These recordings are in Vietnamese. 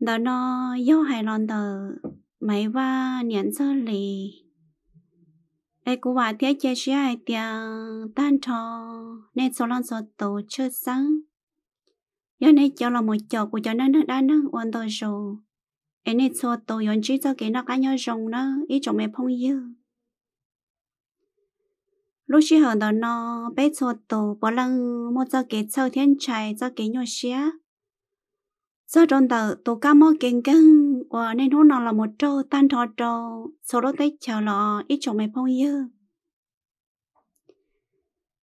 đó nó do hài lon tờ mấy ba nhận sơ lì ai cũng bà thế chơi chơi ai tia tan trò nên số lon số tổ chơi sáng giờ này cho là một chỗ của cho nên nó đã nó ổn tôi rồi em nên số tổ yon chỉ cho cái nó cá nhau rồng nó ít chỗ mẹ phong yêu lúc chỉ hở đó nó bé số tổ bỏ lăng một cho cái sơ thiên trai cho cái nhau xía sau trong tờ tổ cá mò kiên kinh và nên hôm nào là một trâu tan thọ trâu sau đó tới chào lọ ít chỗ mày phong yêu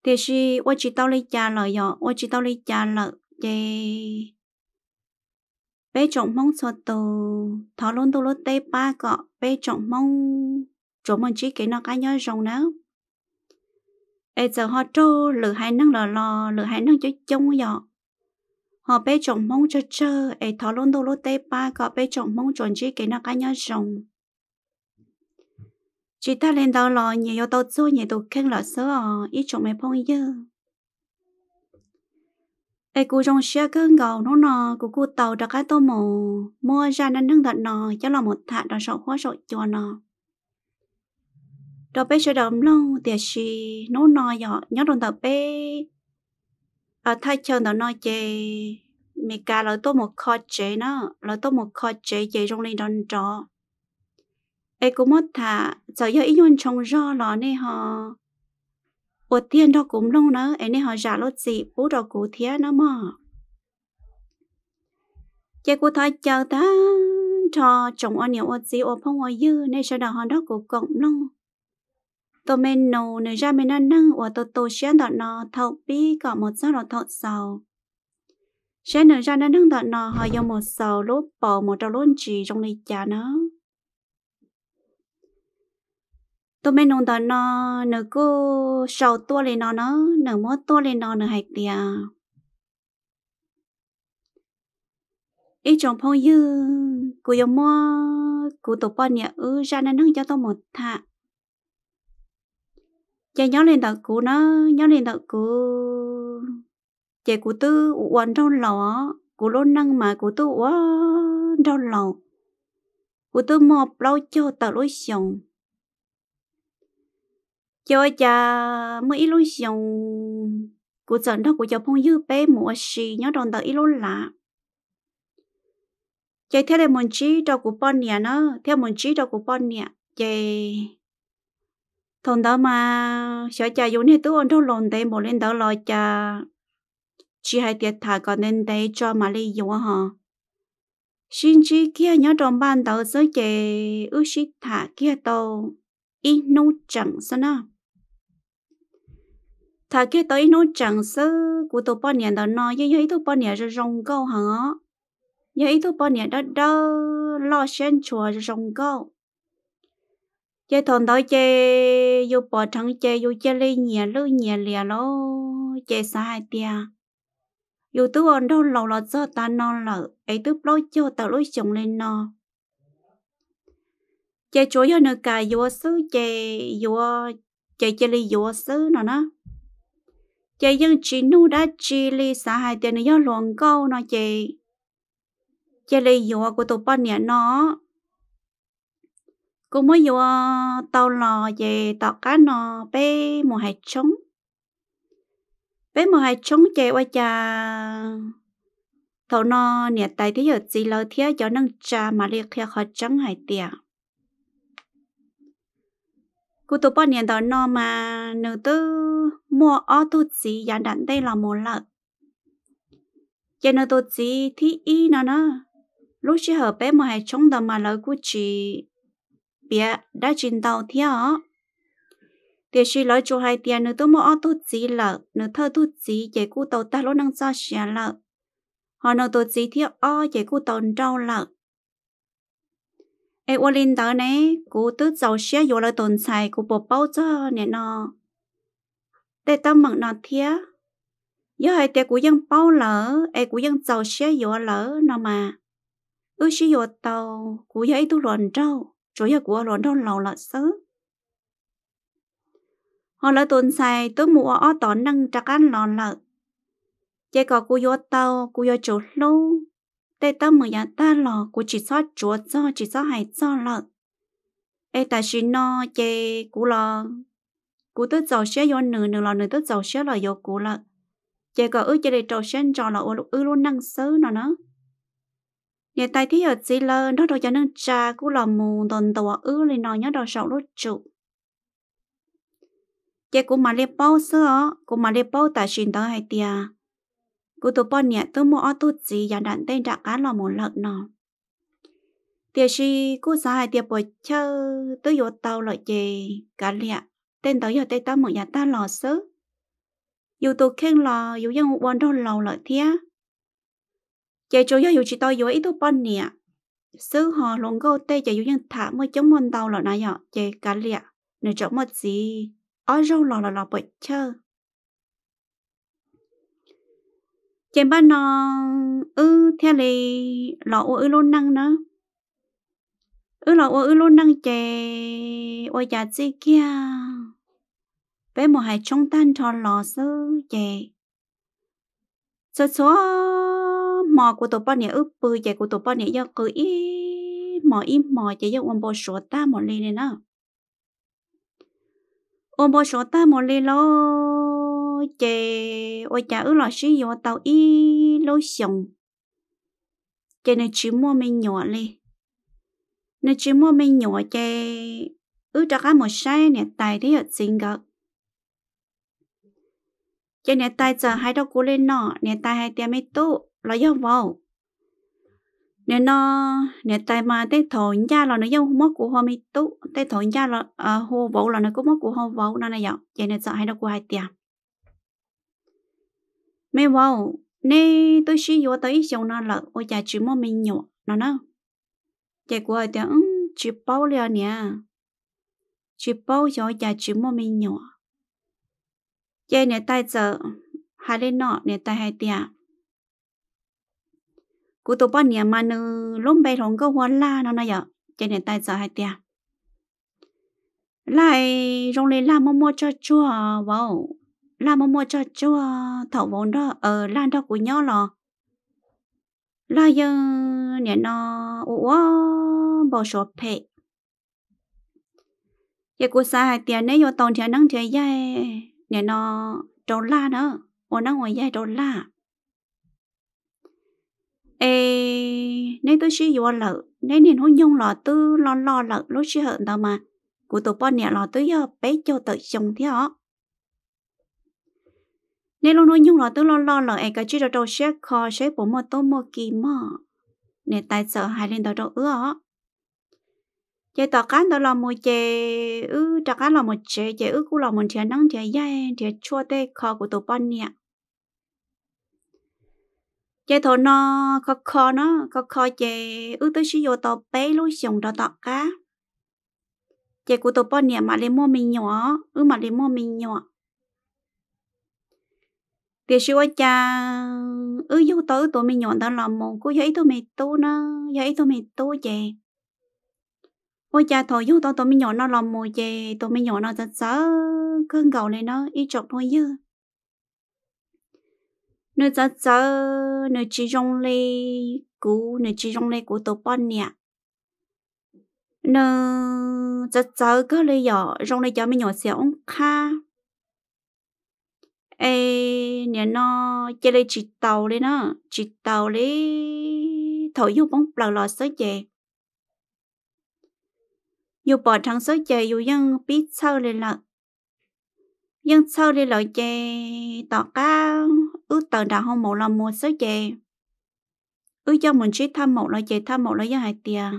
thì si ô chỉ tao lấy cha lời dọ ô chỉ tao lấy cha lợi chị bé trọng mong sợ tù thọ luôn tao lốt tê ba cọ bé trọng mong chỗ mình chỉ cái nó cá nhớ rồng nữa bây giờ họ trâu lửa hai năng lò lò lửa hai năng cho trông dọ họ bé chồng mong cho chơ ấy thọ luôn đâu lốt tê ba có bé chồng mong chuẩn chỉ cái nó cá nhau chồng chỉ ta lên đầu lò nhẹ yếu tàu chua nhẹ tụ khen lọ sớ ờ ít chồng mày phong dơ ấy cú trong xe cơn gầu nó nọ cú cú tàu đặc cái tô mồ mua ra nên nâng đặt nọ cho là một thạ đó sọ khóa sọ cho nọ đó bé sẽ đậm lâu tiệt gì nó nọ nhỏ nhớ đồn tập bé à ờ, thay cho nó nói chê mẹ cả lời tôi một kho chế nó lời tôi một kho chế chế trong này đón trò ấy cũng mất thả giờ giờ ít nhon trồng rau lò này họ ủa tiền đó cũng lâu nữa ấy này họ giả lốt gì bố đó cụ thiên nó mà chế cụ thay chờ ta cho chồng anh nhiều ở gì ở phòng ở dư nên sau đó họ đó cũng cộng long tôi men nô nơi ra men ăn nâng của tôi tôi sẽ đọt nó thâu bi có một sao đó thâu sầu sẽ nơi ra nó nâng đọt nó họ dùng một sầu lốp bỏ một trâu lôn chỉ trong này chả nó tôi men nô đọt nó nửa cô sầu to lên nó nó nửa mốt to lên nó nửa hai tìa ý chồng phong dư cô dùng mua cô tổ bò nhẹ ư ra nó nâng cho tôi một thạ cho nhóm lên đầu cũ nó nhóm lên đầu cũ chị cụ tư uốn trong lò cụ lô năng mà cụ tư uốn trong lò cụ tư mọp lâu cho tờ lối sòng cho cha mới lối sòng cụ trận đó cụ cho phong dư bé mùa xì nhớ đòn tờ ít lối lạ chạy theo đây mình chỉ cho cụ bọn nè nó theo mình chỉ cho cụ bọn nè chạy thằng đó mà sợ cha vốn hết tôi ăn trong lòng đấy một lên đó lo cha chỉ hai tiệt thả còn nên đấy cho mà lấy dụng hả xin chỉ kia nhớ trong ban đầu giới chế ước sĩ thả kia tàu ít nô chẳng sao nào thà kia tới nó chẳng sao? của tôi bao nhiêu đó nó như vậy tôi bao nhiêu rồi rong câu hả như vậy tôi bao nhiêu đó đó lo xen chùa rồi rong câu chơi thằng đó chơi vô bỏ trắng chơi vô chơi lên nhà lú nhà lìa ló chơi xa hai tia vô tú ổn đâu lầu lọt do ta non lợ ấy tức lối cho ta lối chồng lên no chơi chúa vô nơi cà vô sứ chơi vô chơi chơi ly vô sứ nó nó chơi dân chỉ nu đã chỉ ly xa hai tia nó do luồng câu nó chơi chơi ly vô của tụi ba nè nó cô mới vô tàu lò về tàu cá nò bé mùa hải trống bé mùa hải trống chè qua cha tàu nò nè tại thế giờ gì lời thế cho nâng trà mà liệt kia khó trắng hải tiệt cô tụ bao niên tàu nò mà nửa tư mua ô tô gì giá đạn đây là một lợt cho nên tôi chỉ thì ý nó nó lúc chỉ hợp bé mà hay chống đầm mà lời của chị bia đã chín đầu theo thì chỉ lấy chỗ hai tiền nữa tôi mua tu chỉ là nữa thơ tu chỉ chỉ cú tàu ta lỗ năng cho xe là họ nó tu chỉ theo o chỉ cú tàu trâu là ai ô linh đó này cú tự giàu xe vô là tồn xài cú bộ bao cho nè nó để ta mặn nó theo giờ hai tiền cú vẫn bao lỡ ai cú vẫn giàu xe vô lỡ nó mà ước xia vô tàu cú giấy tu luận trâu chủ yếu của lỗ đông lâu lọ sứ họ lỡ tồn sai tôi mua ở tón năng chắc ăn lò lợ chỉ có cô vô tàu cô vô chỗ lâu tê tâm mà nhà ta lò cô chỉ xót chúa cho chỉ xót hải cho lợ ê ta xin no chê cô lò cô tôi giàu xe vô nửa nửa lò nửa tôi giàu xe lò vô cô lợ chỉ có ư chỉ để trầu xe cho lò ư luôn năng sớ nó nó nhà tay thì ở dưới lơ nó đồ cho nâng trà cũng là mù tồn tàu ư lên nó nhớ đồ sầu lốt trụ chị cũng mà liệp bao xưa cũng mà liệp bao tại xin tới hai tia cũng tụ bọn nhà tôi mua ở tụ gì nhà đặt tên đặt cá là một lợn nọ tia si cô xã hai tia bồi chơ tôi vô tàu lợi chè cả lẹ, tên tới giờ tên ta mở nhà ta lò sớ dù tụ khen lò dù dân quan đâu lầu lợi thiếc chạy chỗ yêu chỉ tao yêu ít đâu bận nè sư họ luôn go tê chạy yêu nhân thả mới chống môn đầu lọ nãy giờ, chạy cá lẹ nửa chỗ một gì ở râu lò lọ lọ bội chơ chạy ban nó ư theo lì lò ư luôn năng nữa ư lò ư luôn năng chạy ôi già gì kia bé một hai trong tan tròn lò sư chạy số số mò của tổ bọn này ướp bự chạy của tổ bọn này do cứ ít mò ít mò chạy do ông bố số ta một lên này nó ông bố số ta một lên lo chạy ôi chả ước là sử dụng tàu ít lô sống chạy này chỉ mua mình nhỏ lên nó chỉ mua mình nhỏ chạy ước cho cả một sai nè, tài thế ở sinh gặp cho nên tài giờ hai đâu cố lên nọ nên tài hai tiếng mới tu là yêu vô nên nó nên tại mà tới thổ nhà là nó yêu mất của họ mới tu tới thổ nhà là à, hồ vô là nó cũng mất của họ vô nó này vậy vậy nên sợ hay đâu của hai tiền mẹ vô nên tôi sử dụng tới xong nó là ở nhà chỉ mua mình nhọ nó nó chạy của hai tiền ừ, chỉ bao liền nè chỉ bao cho nhà chỉ mua mình nhọ vậy nên tại giờ hai lên nọ nên tại hai tiền cú tổ bao nhiêu mà nữ lôm bay rong câu hoa la nó nói giờ cho nên tại giờ hai tia lại rong lên la mua mua cho chua wow la mua mua cho chua thảo vốn đó ở ờ, lan đó của nhau lò la giờ nè nó ủa bỏ số phe giờ cô sa hay tiếc nãy giờ tông thì nắng trời dây nè nó trâu la nữa ô nắng ngoài dây trâu la ê nên tôi chỉ yêu lợ nên nên hôn nhung lọ tư lo lo lợ lúc chỉ hận đâu mà của tụi bọn nhà lọ tư giờ bé cho tự chồng thế họ nên luôn hôn nhung lọ tư lo lo lợ ấy cái chỉ đồ đồ sẽ kho sẽ bố mò tô mò kì mò nên tại sợ hai lên đồ đồ ứa họ chế tỏ cán đó là một chế ư tỏ cán là một chế chế ư cũng là một chế năng chế dây chế chua tê kho của tụi bọn nhà chế thổ nó khó khó nó khó khó chế ước tới sử dụng tàu bé lúc dùng đó tọt cá chế của tàu bao nhiêu mà lấy mua mình nhỏ ước mà lấy mua mình nhỏ thì sư ơi cha ước yêu tới tụi mình nhỏ đó là một cô giấy tụi mình tu nó giấy tụi mình tu chế ôi cha thôi yêu tới tụi mình nhỏ nó là một chế tụi mình nhỏ nó rất sợ cơn gầu này nó ít chọc thôi chứ nơi giờ giờ nơi chỉ rong lê cú nơi chỉ rong lê của tổ bọn nè nơi giờ giờ có lê nhỏ rong lê cho mấy nhỏ xíu ông kha ê nè nó chơi lê chỉ tàu lên nó chỉ tàu lê thổi vô bóng lò lò sớ chè dù bỏ thằng sớ chè dù dân biết sao lên lợ dân sau lên lợ chè tỏ cao ước tần đã không một là mua sớ chè ước cho mình chỉ thăm một là chè thăm một là giá hai tiền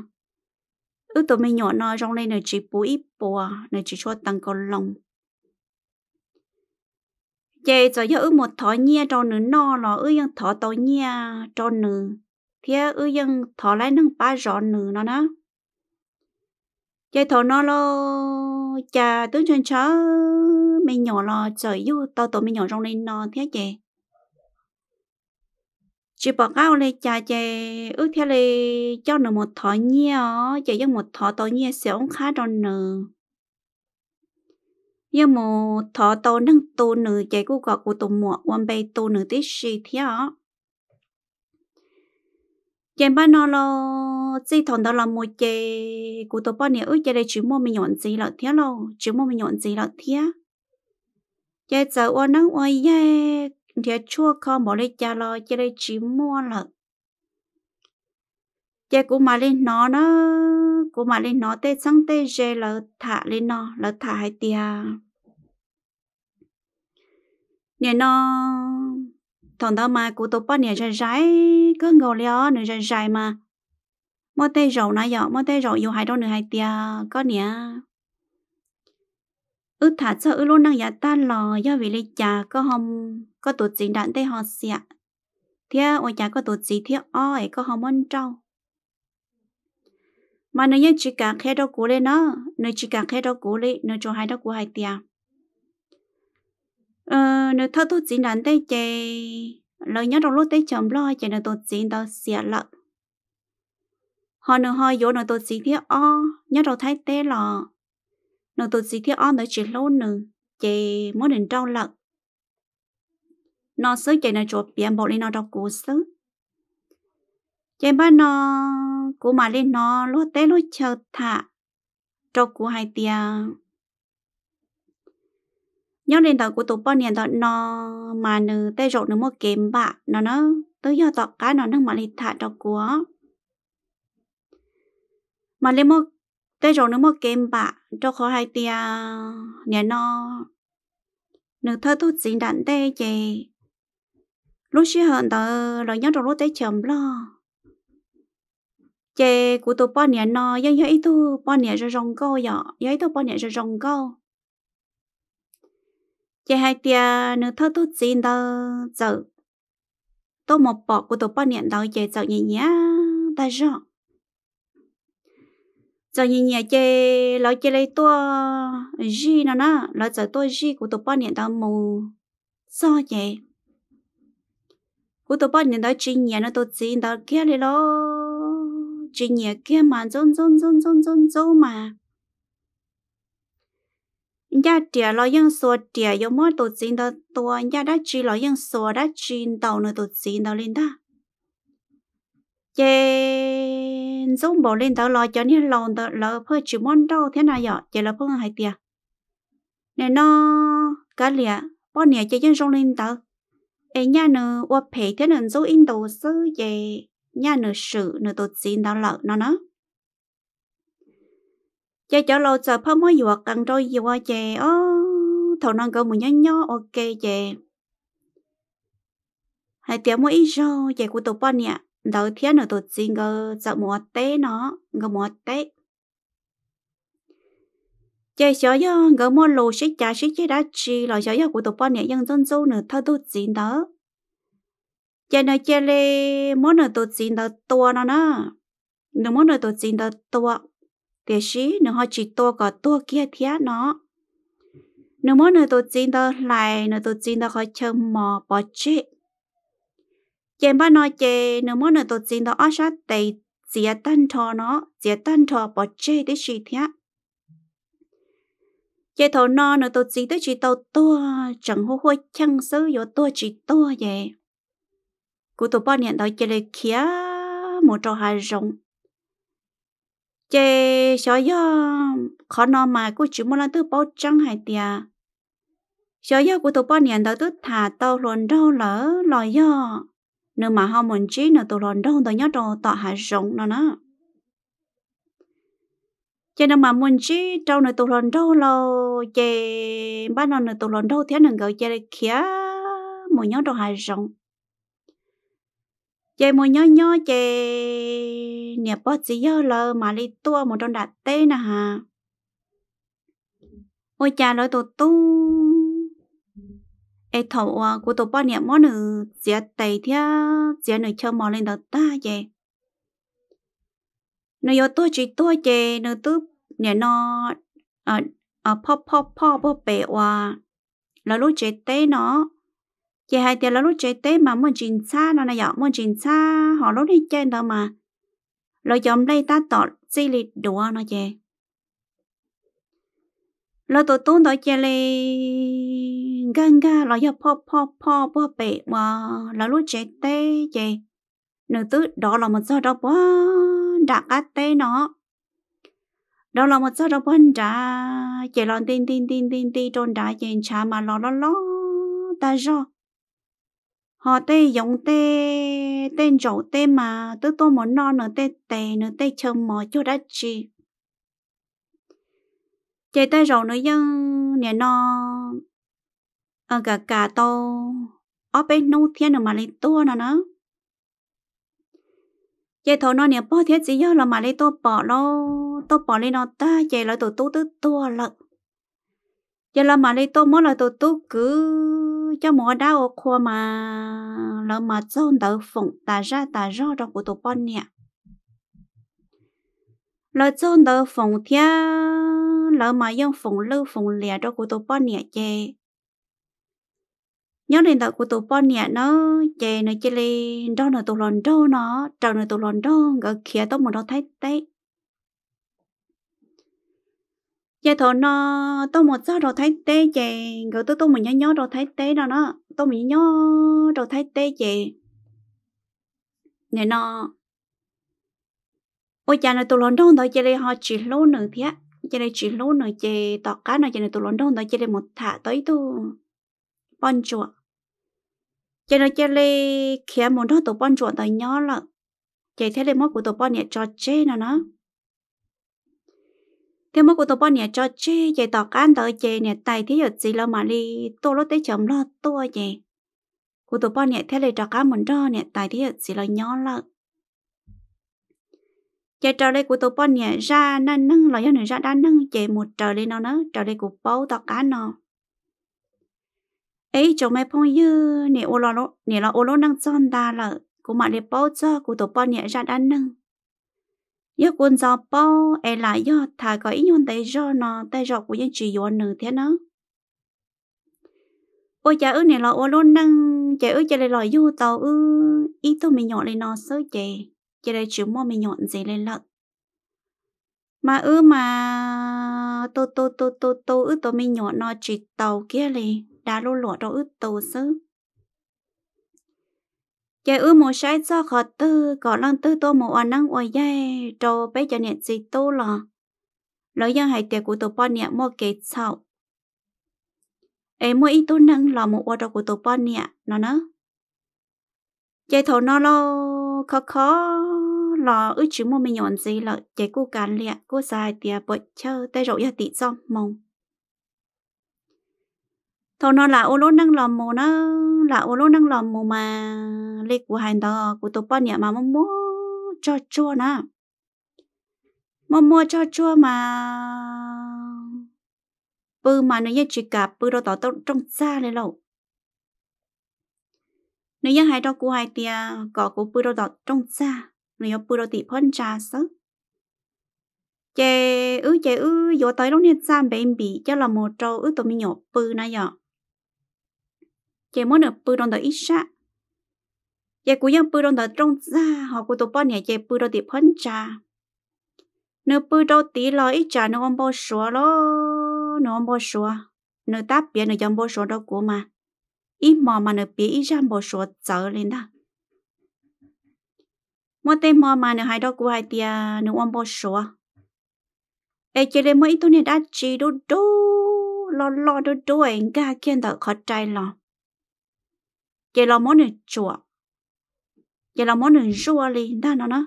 ước tụi mình nhỏ nó rong đây là chỉ bù ít bùa là chỉ cho tăng cầu lòng chè cho giờ ước một thỏ nhia cho nửa no là ước dân thỏ tàu nhia cho nửa. Thế ước dân thỏ lại nâng ba rõ nửa nó nó chè thỏ nó lo chà tướng chân chó mình nhỏ lo trời yêu tao tụi mình nhỏ trong đây nó thế chè chỉ bỏ gạo lên chả chè ước theo lê cho nó một thọ nhia chả cho một thọ to nhia sẽ ông khá đòn nờ nhớ một thọ to nâng tô nử chả cú gọ của tổ mùa quan bay tô nử tí xì theo chèn ba nó lo chỉ thằng đó là một chè của tổ ba nè ước chả đây chỉ mua mình nhọn gì là theo lo chỉ mua mình nhọn gì là theo chè giờ oan nắng oan ye thì dạ chua kho bỏ lấy cha lo chỉ lấy chỉ mua là chị của mà lên nó nó của mà lên nó tê sáng tê dê là thả lên nó là thả hai tia nè nó thằng đó mà cụ tổ bắt nè rải rải cứ ngồi leo nè rải rải mà mơ tê rậu nãy giờ mơ tê rậu yêu hai đâu nè hai tia có nè ư thả sợ ư luôn đang giả ta lò do vì lấy trà có hông có tổ chức đạn tế họ xịa thế ôi chả có tổ chức thế oi có họ môn trâu mà nó những chỉ cả khe đó cố lên nó nó chỉ cả khe đó cố lên nó cho hai đó cố hai tia ờ nó thao tổ chức đạn tây chè lời nhớ trong lúc tế chồng lo chè nó tổ chức đó xịa lợn họ nó họ vô nó tổ chức thế o nhớ đầu thái tế lọ nó tổ chức thế o nó chỉ lâu nữa chị muốn đến trâu lợn nó sứ chạy nó chỗ biển bộ lên nó đọc cú sứ chạy ba nó cú mà lên nó lúa té lúa chờ thả cho cú hai tia nhớ lên đó của tụ bao niên đó nó mà nữ tay rộng nó mua kém bạ nó nó tới giờ tọt cá nó nâng mà lên thả cho cú mà lên mua tay rộng nó mua kém bạ cho khó hai tia nhà nó nữ thơ tu chính đạn tê chè lúc xí hơn tờ là nhớ trong lúc tới chậm lo chè của tôi bao nhiêu nó yên yên ít tu bao nhiêu rồi rong câu vậy yên ít tu bao nhiêu rồi rong câu chè hai tia nửa thao tu chín tờ giờ tôi một bỏ của tôi bao nhiêu đó chè giờ nhẹ nhẹ ta rõ giờ nhẹ nhẹ chè lo chè lấy tua gì nó nè lo giờ tôi gì của tôi bao nhiêu đó mù sao chè cú tụ bao nhiêu đó chuyện nhà nó tụ chỉ đó kia đi lo chuyện nhà kia mà zôn zôn zôn zôn zôn zôn mà nhà trẻ lo yên sổ trẻ yêu mỗi tụ chỉ đó tụ nhà đã chỉ lo yên sổ đã chỉ đầu nó tụ chỉ đó lên đó trên zôn bỏ lên đó lo cho nên lòn đó lỡ phơi chỉ món đâu thế nào vậy chỉ là phơi hai tiền này nó cá lìa bao nhiêu chỉ yên rong lên đó ai nhà nữa qua phải thế nên dấu in đồ sư về nhà nữa sự nữa tổ xin đó lợ nó nó chơi cho lâu chờ phong mới vừa cần rồi vừa về ô thầu năng cơ một nhớ nhớ ok về hai tiếng mỗi giờ về của tổ bọn nhỉ đầu tiên nữa tổ xin cơ sợ mua té nó cơ mua té giờ giờ giờ ngỡ mua lô sẽ trả sẽ chỉ đã chi là giờ giờ của tụi bọn này dân dân dâu nữa thao tụt gì đó giờ nó chơi lê mua nữa tụt gì đó to nó nó nó món nữa tụt gì đó to để xí nó họ chỉ to cả to kia thía nó nó mua nữa tụt gì đó lại nữa tụt gì đó họ chơi mò bỏ chết giờ ba nó chơi nó mua nữa tụt gì đó ở sát tây chỉ tan thò nó chỉ tan thò bỏ chết để xí thía chế thầu no nó tôi chỉ tới chỉ tàu to chẳng hô hôi chăng sớ yo to chỉ to vậy cụ tổ bao nhận đó chế lệ kia một trò hài rộng chế sợ yo khó no mà cụ chỉ muốn làm tư bao trăng hay tia sợ yo cụ tổ bao nhận đó tôi thả tàu lòn đâu lỡ lòi yo nếu mà họ muốn chỉ nó tàu lòn đâu tôi nhớ trò tọa hài rộng nó nó cho nên mà muốn chỉ trong nơi tụ lòn đâu lo chè ba nó nơi tụ lòn đâu thế nên gọi chè kia một nhóm đồ hài rộng chè một nhóm nhỏ chè nè bó chỉ do lờ mà đi tua một trong đặt tê nè hà ôi cha lối tụ tu ai thầu à, của tụ bó nè món nữ chia tay thia chia nữ chơi mò lên đó ta chè nó yo tua chỉ tua chè nó tu nè nó à à po po po po bể wa là lúc chế tế nó chị hai tiền là lúc chế tế mà muốn chín xa nó này dạo muốn chín xa họ lúc đi chơi đâu mà rồi chồng đây ta tỏ gì lì đùa nó chè lo tổ tung đó chè lì gan ga lo giờ po po po po bể wa là lúc chế tế chè nửa tứ đó là một do đó quá đã cá tê nó đó là một số đó bên đã chỉ lon tin tin tin tin tin trôn đã trên cha mà lo lo lo ta do họ tê giống tê tên chỗ tê mà tôi tôi muốn non nữa tê tê nữa tê châm mò cho đã chi chạy tay rồi nữa nhưng nè nó ờ, ở cả cả tàu ở bên nông thiên mà lấy tua nữa nữa vậy thôi nó nè bỏ thiết gì do là mà lấy tôi bỏ nó tôi bỏ lên nó ta vậy là tôi tu tư tua lận vậy là mà lấy tôi mỗi là tôi tu cứ cho mỗi đau khổ mà là mà trôn đầu phụng ta ra ta ra trong của tôi bỏ nè là trôn đầu phụng thia là mà dùng phụng lưu phụng lẻ trong của tôi bỏ nè chê nhớ nền tao của tụi bọn nè nó chè nó chè lì đó nó tụi lòn đó nó trâu nó tụi lòn đó gọi kia tao một nó thấy đấy chè thọ nó tao một sao rồi thấy tê chè gọi tôi tao một nhớ nhớ rồi thấy tê đó nó tao mình nhớ rồi thấy tê chè nè nó ôi chà nó tụi lòn đó thôi chè lì họ chỉ lô nữa thiệt chè lì chỉ lô nữa chè tọt cá nữa chè nó tụi lòn đó thôi chè lì một thả tới tu chuột cho nên cho lê kia muốn nó tổ bọn chuột tới nhỏ là chạy thế lê mất của tổ bọn nhẹ cho chê nó nó thế mất của tổ bọn nhẹ cho chê chạy tỏ can tới chê nhẹ tay thế giờ gì là mà đi tô lốt tới chấm lo tô chê của tổ bọn nhẹ thế lê trò cá muốn đó nhẹ tay thế giờ gì là nhỏ là chạy trở lại của tổ bọn nhẹ ra nâng nâng là do này ra đã nâng chạy một trở lên nó nó trở lại của bao tỏ cá nó ấy chồng mẹ phong như nè ô lo lo nè lo ô lo năng chọn ta là cô mà để bao cho cô tổ bao nhẹ ra đan nâng yêu quân gió bao ấy là do thà có ý nhon tay do nó tay do của những chỉ yêu nữ thế nó ôi cha ư nè lo ô lo năng cha ư cha lại lo yêu tàu ư ý tôi mình nhọn lên nó sớ chè cha lại chịu mua mình nhọn gì lên lợn mà ư mà tô tô tô tô tô ư tôi mình nhọn nó chỉ tàu kia liền đá lô lọ đó ư tàu sứ giờ ư một sai cho khó tư có lăng tư tô một ăn năng ôi dây trâu bé cho nhẹ gì tô lò lỡ dân hải tiệc của tổ bọn nhẹ mua kế sau ấy mua ít tu năng lò một ô trâu của tổ bọn nhẹ nó nó chơi thầu nó lo khó khó lò ư chứ mua mình nhọn gì lợ chơi cú cán lẹ cú dài tiệc bội chơi tay rộng ya tị xong mông thôi nó là ô lô năng lòm mồ nó là ô lô năng lòm mồ mà lê của hành đó của tổ bọn nhà mà mong mua cho chua nè mong mua cho chua mà bư mà nó như chỉ cả bư đó tỏ trong xa lên lâu nếu như hai đó của hai tia có của bư đó tỏ trong xa nếu như bư đó thì phân trà sớm chè ư chè ư vô tới lúc này xa bên bị cho là một trâu ư tụi mình nhỏ bư nãy giờ chế món ở bự đông đó ít xa chế cú yang bự đông đó trong ra họ cú tụp bao nhiêu chế bự đông thì phân trà nếu bự đông tí lo ít trà nó không bao số lo nó không bao số nếu ta biết nó chẳng bao số đâu của mà ít mò mà nó biết ít chẳng bao số trở lên đó mua tên mò mà nó hay đó của hai tia nó không bao số ai chế lên mấy tôi này đã chỉ đu đu lo lo đu đu anh ga kia đó khó trai lòng chỉ là món này chùa chỉ là món này chùa li đó nó nó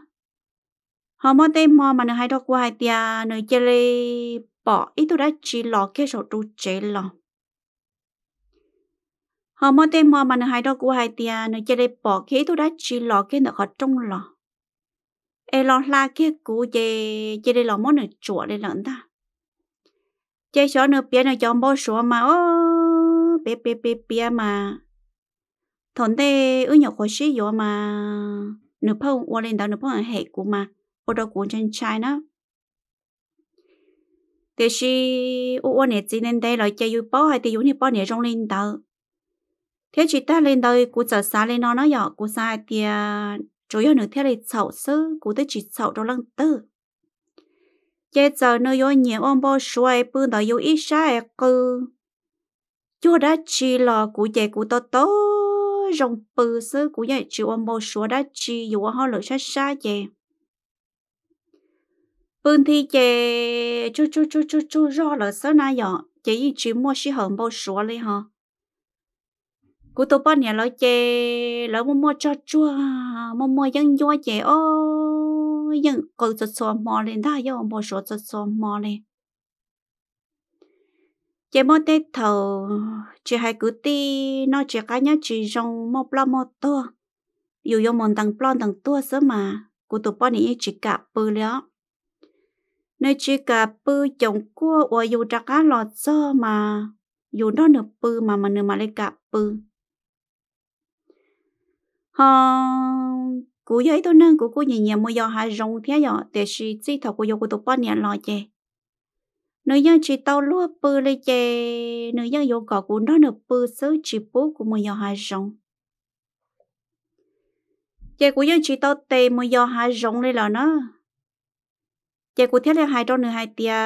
họ món tây mò mà nó hay đọc qua hai tia nó chơi li bỏ ít tôi đã chỉ lò cái số tu chế lò họ món tây mò mà nó hay đọc qua hai tia nó chơi li bỏ cái tôi đã chỉ lò cái nó khó trong lò e lo la cái cú chơi chơi đi lo món này chùa đi lận ta chê xóa nó bia nó cho bó xóa mà ô bia bia bia bia mà thằng tê ư nhỏ khó xí yo mà nửa phong qua lên đó nửa phong hệ của mà ô đó của chân trai nó thế xí u ô nè chỉ nên đây lại chơi u bao hay thì u nè bao nè trong lên đó thế chỉ ta lên đây của giờ xa lên nó nó nhỏ của xa thì chủ yếu nửa thế này sầu sư của tới chỉ sầu trong lăng tư chơi giờ nơi yo nhiều ông bao xuôi bưng đó yêu ít sai e cứ chưa đã chỉ là của chơi của tôi tốt rồng bự sư của dạy chịu ông bố số đã chi dù họ lựa sát xa chè bưng thi chè chú chú chú chú chú rõ là sớ na dọ chè gì chỉ mua xí hồng bố số lấy hả cú tôi bao nhiêu lỡ chè lỡ mua mua cho chua mua mua dân chua chè ô dân cầu cho xóa mò lên ta dân bố số cho xóa mò lên chế mô tê thầu chỉ hai cứ ti nó chỉ cá nhá chỉ rong mô plon mô to dù yêu mòn tăng plon tăng tua sớm mà cụ tụ bọn này chỉ cả bự lẽ nơi chỉ cả bự chồng cua ở dù trà cá lọt do mà dù nó nửa bự mà mà nửa mà lấy cả bự họ cú giấy tôi nâng cú cú nhìn nhìn mua do hai rong thế giờ để chỉ chỉ thầu cú yêu cụ tụ bọn này lo chè nếu như chỉ tao lúa bự lấy chè nếu như yêu cầu của đó nửa bự sớ chỉ bố của mình yêu hai rồng chè của yêu chỉ tao tê mình yêu hai rồng lấy là nó chè của thiết là hai trong nửa hai tia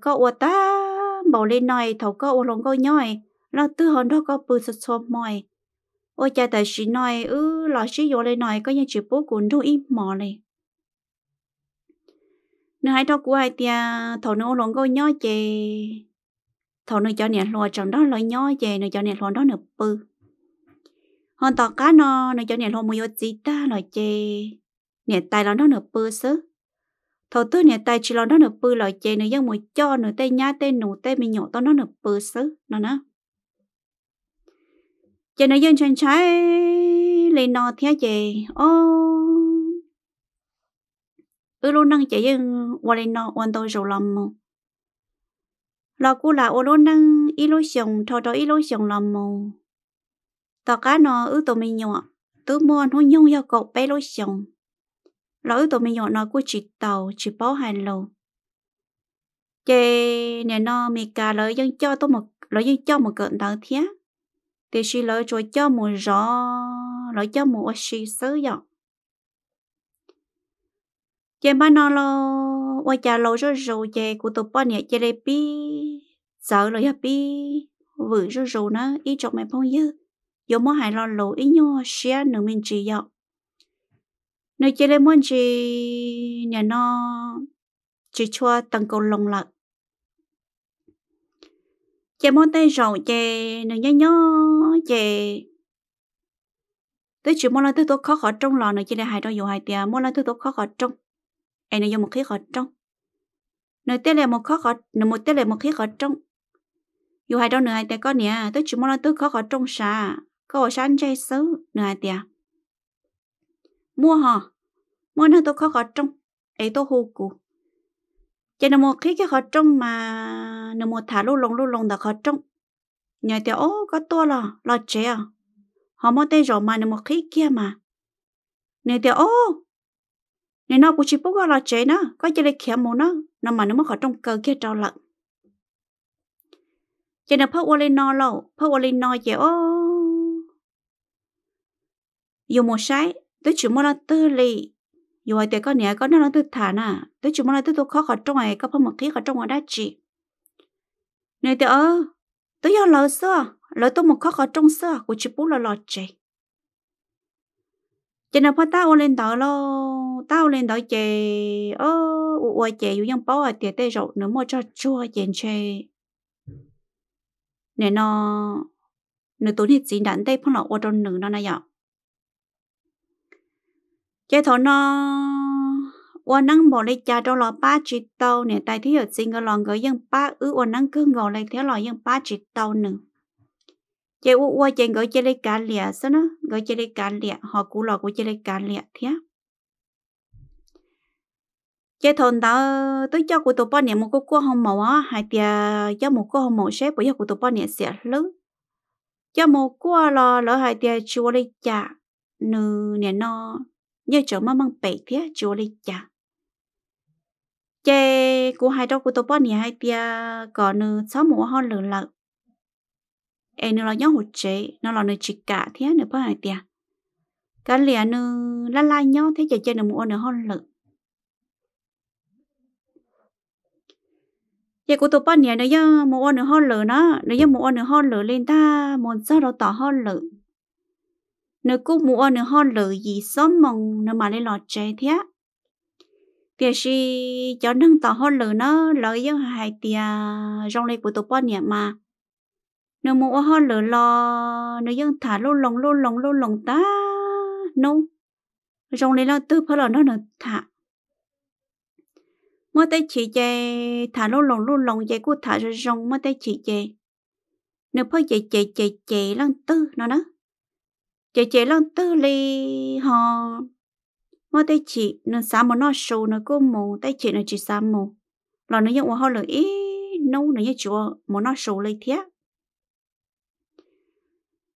có ô ta bảo lên nói thầu có ô lòng có nhòi, là tư hơn đó có bự sơ sơ mỏi ôi chè tại chỉ nói ư là chỉ yêu lên nói có như chỉ bố của nó ít mỏ này nó hai đó của ai tia thầu nó lòng go nhỏ chè thầu nó cho nè lo trong đó lo nhỏ chè nó cho nè lo đó nửa bự hòn tỏ cá nó nó cho nè lo mua gì ta lo chè nè tay lo đó nửa bự sớ thầu tư nè tay chỉ lo đó nửa bự lo chè nó giống mua cho nè tay nhá tay nụ tay mình nhổ to nó nửa bự sớ nó nó chè nó dân chân trái lên nó theo chè ô ừ luôn năng chỉ yên qua lên nó quan tôi rồi làm mồ lo cú là ô luôn năng ít lối sòng thò đó ít lối sòng làm mồ tao cá nó ừ tụi mình nhỏ tụi mua nó nhung yêu cậu bé lối sòng lo ừ tụi mình nhỏ nó cú chỉ tàu chỉ bó hai lầu chê nè nó mì cà lợi dân cho tôi một lợi dân cho một cận tàu thiá thì xì lợi cho một rõ lợi cho một xì sớ dọc chế mà nó lo qua chợ lo rồi rồi chế của tụi bọn nhà chế đây bi sợ rồi hả bi vừa rồi rồi nó ít cho mày phong dư dù muốn hai lo lộ ít nhau xia nửa mình chỉ dọ nơi chế lên muốn chỉ nhà nó chỉ cho tầng cầu lồng lợn chế món tay rầu chế nửa nhớ nhớ chế tới chuyện món là thứ tốt khó khó trong lò nửa chế là hai đôi dù hai tia món là thứ tốt khó khó trong em nó dùng một khi khó trong nơi tê lệ một khó khó nơi một tê lệ một khi khó trong dù hai đâu nửa hai tê có nè tôi chỉ muốn là tôi khó khó trong xa có ở sáng chơi sớ nửa hai tê à. mua hò mua nơi tôi khó khó trong ấy tôi hô cụ cho nên một khi cái khó trong mà nơi một thả lô lông lô lông đã khó trong nhờ tê ô có to lò lò trẻ à. họ mua tê rồi mà nơi một khi kia mà nửa tê ô nên nó cũng chỉ bốc gọi là chế nó có chơi lấy khía mù nó nó mà nó mất khỏi trong cờ kia lận. lợn cho nên phao lên no lâu phao lên no vậy ô dù một sai tôi chỉ muốn là tư lì dù ai tôi có nhớ có nó là tư thả nè tôi chỉ muốn là tư tôi khó khỏi trong này có phong một khí khỏi trong ở đã chỉ nên tôi ơ tôi yêu lỡ xưa lỡ tôi một khó khỏi trong xưa của chị bố là lọt chạy cho nên phải tao lên đó lo tao lên đó chè ơ u u chè u yang bao à tiệt tê rồi nữa mua cho chua chèn chè nên nó nửa tối thì gì đắn tê phong nó ô trong nữ nó này ạ chế thọ nó ô năng bỏ lấy cha đó là ba chỉ tàu nè tại thế ở xin cái lò người yang ba ư ô năng cứ ngồi lấy thế lò yang ba chỉ tàu nữa chế u u chế gọi chế lấy cá lìa sao nó gọi chế lấy cá lìa họ cú lò của chế lấy cá lìa thế chế thôn đó tôi cho của tôi bọn này một cái cua hồng màu á hai tia cho một cua hồng màu xếp bây cho của tôi bọn này sẽ lớn cho một cua lò lỡ hai tia chua lấy chả nư nè no như chỗ mà mang bể thế chua lấy chả chế của hai đó của tôi bọn này hai tia còn nư sáu mùa hoa lửa lợn e nó là nhau hụt chế nó là nơi chỉ cả thế nữa bao này tiền cái lẽ nó la la nhau thế giờ chơi nó mua nó hơn lực giờ của tụi bạn nhà nó nhớ mua nó hơn lực nó nó giờ mua nó hơn lực lên ta muốn sao đó tỏ hơn lực nó cũng mua nó hơn lực gì sớm mong nó mà lên lọt chế thế thì chỉ cho nâng tỏ hơn lực nó lợi giờ hai tiền trong này của tụi bạn nhà mà nếu mua hoa lửa lò nếu dân thả lô lồng lô lồng lô lồng ta nô trong này lo tư phải là nó nó thả mua tay chị chè thả lô lồng lô lồng chè cô thả rồi rong mua tay chị chè nếu phải chè chè chè chè lăng tư nó nó chè chè lăng tư li họ mua tay chị nó xả mà nó sù nó cô mù tay chị nó chỉ xả mù là nó dân hoa lửa ý nô nó như chùa mà nó sù lấy thiệt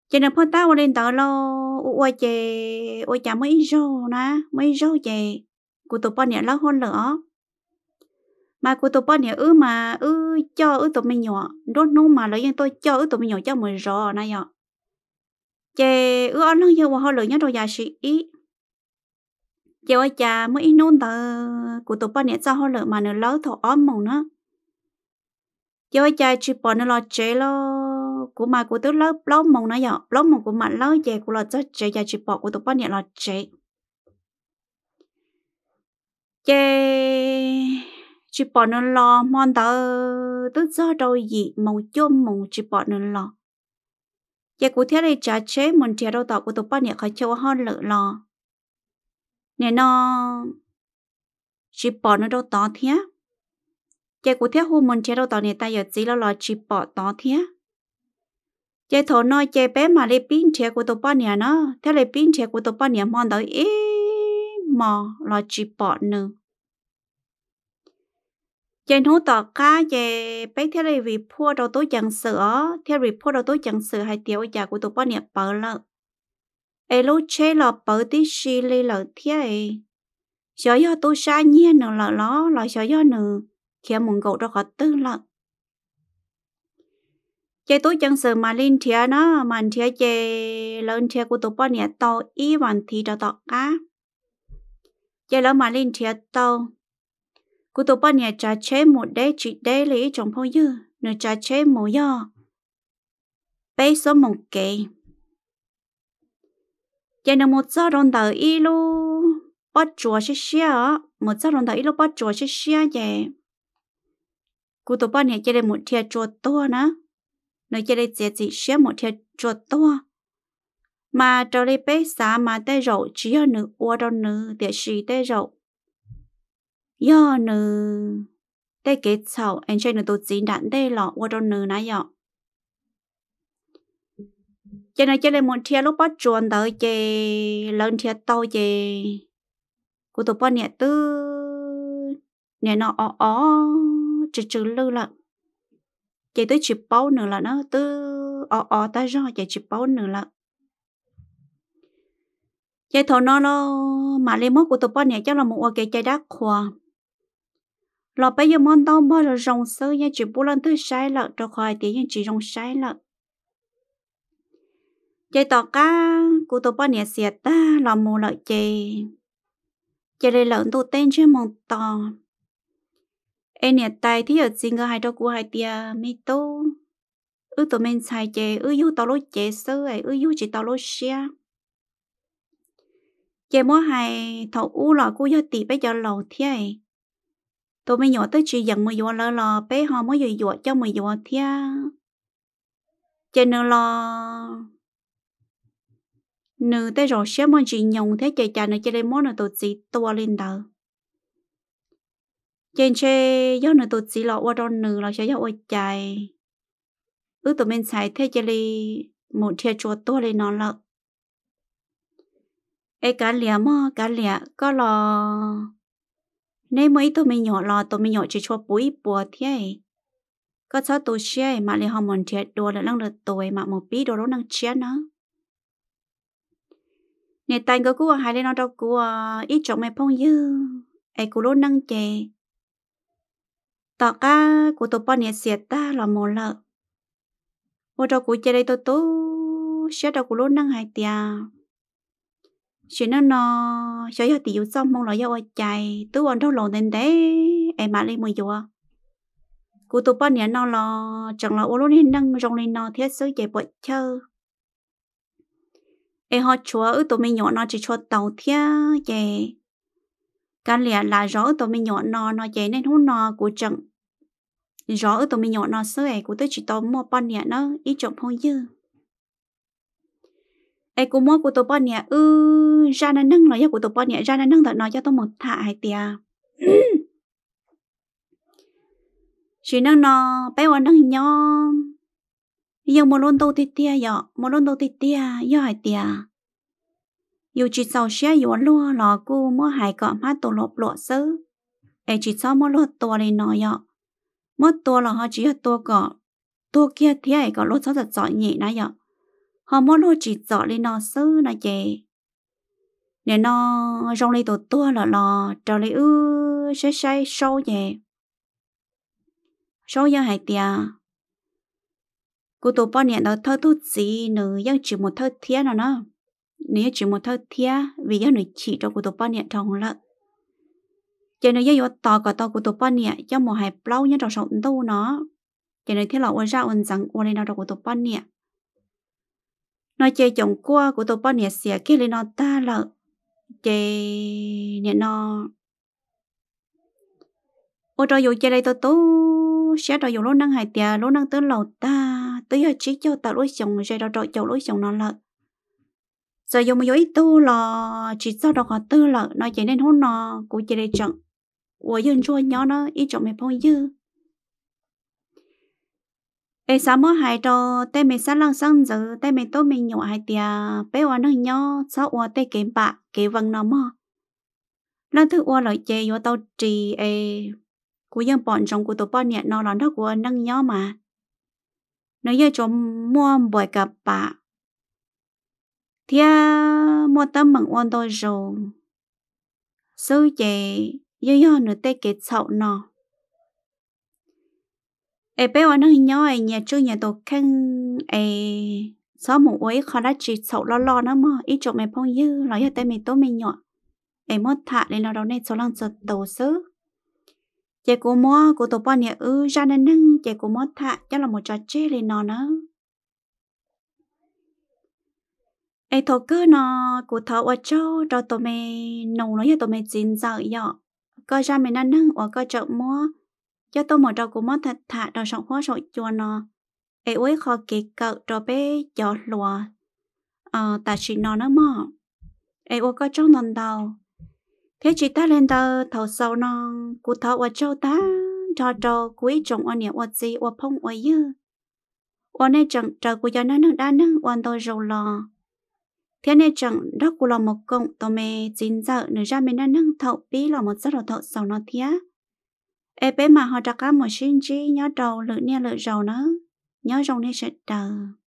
cho nên phong tao lên tao lo ôi chè ôi chả mấy rô na mấy rô chè cụ tụi bọn nhẹ lo hôn lửa mà cụ tụi bọn nhẹ ư mà ư cho ư tụi mình nhỏ đốt nu mà lấy yên tôi cho ư tụi mình nhỏ cho mười rô này nhở chè ư ăn lăng yêu hoa lửa nhớ đồ già sĩ ý chè ôi chả mấy nôn tờ cụ tụi bọn nhẹ cho hoa lửa mà nửa lỡ thọ óm mồng nữa chè ôi chả chỉ bọn nó lo chế lo của mà của tôi lớp lớp mông nó giờ lớp mông của mà lớp dè của là cho chế giờ chỉ bỏ của tôi bao nhiêu là chế chế chỉ bỏ nó lo mòn tờ tớ do đâu gì mông chôm mông chỉ bỏ nó lo chế của thế này trả chế mình chế đâu tàu của tôi bao nhiêu khởi châu hơn lợ lo nè nó chỉ bỏ nó đâu tỏ thế chế của thế hôm mình chế đâu tàu này ta giờ chỉ là lo chỉ bỏ tỏ thế chế thổ nói chế bé mà lấy pin chế của tụ bao nhiêu nó thế lấy pin chế của tụ bao nhiêu mòn tới ý mò là chỉ bỏ nữa chế hú tỏ cá chế bé thế lấy vì pua đầu tối chẳng sửa thế vì pua đầu tối chẳng sửa hay tiêu chả của tụ bao nhiêu bỏ lợ ấy lúc chế là bỏ tí xì lấy lợ thế ấy sợ do tôi xa nhiên nữa lợ nó là sợ do nữa khi muốn cậu đó có tư lợ chế tôi chẳng sợ mà lên thia nó mà thia chế lên thia của tụi bao nhà tàu y hoàn thì cho tàu cá chế lỡ mà lên thia tàu của tụi bao nhà trả chế một đế chỉ đế lý trong phong dư nửa trả chế một do bé số một kệ chế nó một giờ đòn tờ y lu bắt chùa xí xía một giờ đòn tờ y lu bắt chùa xí xía chế của tụi bao nhà chế được một thia chùa to nữa nơi chơi đây chơi gì xé một thiệt chuột to mà trở lại bé xa mà tay rậu chỉ ở nữ ua đâu nữ để xì tay rậu do nữ tay kế sau anh chơi nữ tổ chính đạn tay lọ ua đâu nữ nãy giờ cho nên chơi lên một thiệt lúc bắt chuồn tới chơi lần thiệt tàu chơi của tụi bắt nhẹ tư nhẹ nó ó ó chữ chữ lư lận chạy tới chụp bao nữa là nó tư ọ ọ ta do chạy chụp bao nữa là chạy thầu nó lo mà lấy mốt của tụi bao này chắc là một cái chạy đắt khoa lọ bây giờ món tao bao là rồng sơ nha chỉ bù lần thứ sai lợ cho khỏi tiền nha chỉ rồng sai lợ chạy tỏ cá của tụi bao này xịt ta là mù lợ chạy chạy lấy lợn tụi tên chơi mong tò em nhà tài thì ở xin cái hai đó của hai tia mi tô ư tụi mình xài chè ư yêu tao lối chè sơ ấy ư yêu chỉ tao lối xe chè mua hai thầu u lọ của do tỷ bây giờ lầu thế ấy tụi mình nhỏ tới chỉ dần mới vừa lơ lò bé họ mới vừa vừa cho mới vừa thế chè nửa lò nửa tới rồi xé món chỉ nhồng thế chè chà nửa chè lên món nửa tụi chỉ tua lên đời trên che do nữa tôi chỉ lọ qua đòn nửa là sẽ do ôi chạy ước tụi mình xài thế chơi một thiệt chuột to lên nó lợ ấy cá lìa mò cá lìa có lò nếu mấy tụi mình nhỏ lò tụi mình nhỏ chỉ cho bụi bùa thế có cho tụi chơi mà liền họ muốn thiệt đồ là năng được tuổi mà một bí đồ đó năng chết nó nè tay có cua hai lên nó đâu cua ít chồng mày phong dư ai cua lô năng chè tọ cá của tôi bao nhiêu xe ta là mồ lợ ô đâu của chơi đây tôi tú xe đâu của luôn hai tia xe nó nó xe giờ thì dù xong mong chạy tú ăn đâu lộn đến đấy em mà lên mười giờ của tôi bao nhiêu nó là chẳng là ô luôn nên năng rong lên thiết sự chạy bộ chơi em họ chúa ở tụi mình nhỏ nó chỉ cho tàu thia chạy cái lẽ là rõ tụi mình nhỏ nó nó chạy nên hú nó của trận rõ ở tụi mình nhỏ nó sơ ấy của tôi chỉ tao mua bọn nhẹ nó ít chồng phong dư ấy của mua của tụi bọn nhẹ ư ra nó nâng nó cho của tụi bọn nhẹ ra nó nâng nó cho tôi một thả hai tia chỉ nâng nó bé hoàn nâng nhỏ giờ một lon tô thì tia giờ một lon tô thì tia giờ hai tia dù chỉ sau xe dù lúa lò cô mua hai cọ má tổ lộp lọ sớ ấy chỉ sau mua lọ tổ này nó giờ mất tua là họ chỉ là tua cỏ tua kia thì ấy có lốt sáu giật giỏi nhỉ nãy giờ họ mất lốt chỉ giỏi lên nó sư nãy chè nè nó rong lên tổ tua là lò trò lấy ư sẽ say sâu về sâu giờ hai tia cô tổ bao nhiêu đó thơ tốt gì nữa nhưng chỉ một thơ thiệt nào nó nếu chỉ một thơ thiệt vì giờ người chỉ cho cô tổ bao nhiêu trong lợn cho nên giờ tao cả tao của tổ bọn nè cho một hai bao nhiêu trong sống đâu nó cho nên thế là ôn ra ôn rằng ôn lên nào của tổ bọn nè nói chơi chồng qua của tổ bọn nè sẽ kêu lên nó ta là chơi nè nó ô trò dù chơi đây tôi tú sẽ trò dù lỗ năng hải tiề lỗ năng tới lầu ta tới giờ chỉ cho ta lối chồng rồi trò chồng lối chồng nó lợn giờ dùng một ít tu là chỉ sau đó có tư lợi nói chỉ nên hôn nó cũng chỉ để chọn 我用做 nhỏ nó ít chỗ mẹ phong dư bé sáu mốt hai đồ tay mẹ sáu lăng sang giờ tay mẹ tôi mình nhỏ hai tia bé hoa nó nhỏ sáu hoa tay kiếm bạc kế vân nó mà, lần thứ hoa lợi chê vô tao trì ê của yên bọn trong của tổ bọn nhẹ nó là nó của nâng nhỏ mà nó giờ cho mua bồi cặp bạc thì mua tấm mừng ôn tôi rồi sư chị yo yo nữa tê kế chậu nọ ê bé ở nơi nhỏ ấy nhà chú nhà tổ khăn ê xó mù ấy khó đã chỉ chậu lo lo nó mà ý chỗ mày phong dư lo giờ tê mày tố mày nhỏ ê mất thạ lên nó đâu này số lần giật tổ sứ chị cô mua cô tổ bao nhà ư ra nên nâng chị cô mất thạ chắc là một trò chơi lên nó nữa ai thọ cứ nó cụ thọ ở chỗ cho tụi mày nấu nó cho mày chín giờ yọ có ra mình ăn nâng ở có chậu mua cho tôi một trò của món thật thà đào sọng hóa sội chùa nó ấy uế khó kì cậu trò bé gió lùa ờ ta chỉ nó nó mò ấy uế có trong nần đầu thế chỉ ta lên đầu thầu sau non cụ thầu và châu ta trò trò quý trồng ở nhà ở gì ở phong ở dư ở nơi chẳng trò của gia nó nâng đa nâng ở tôi rầu lò thế nên chẳng đó của lòng một công tao mê chín giờ nửa ra mình đang nâng thậu bí lòng một rất là thậu sau nó thế, ê bé mà họ đặt cá một xin chi nhớ đầu lựa nia lựa dầu nó nhớ dòng nia sẽ chờ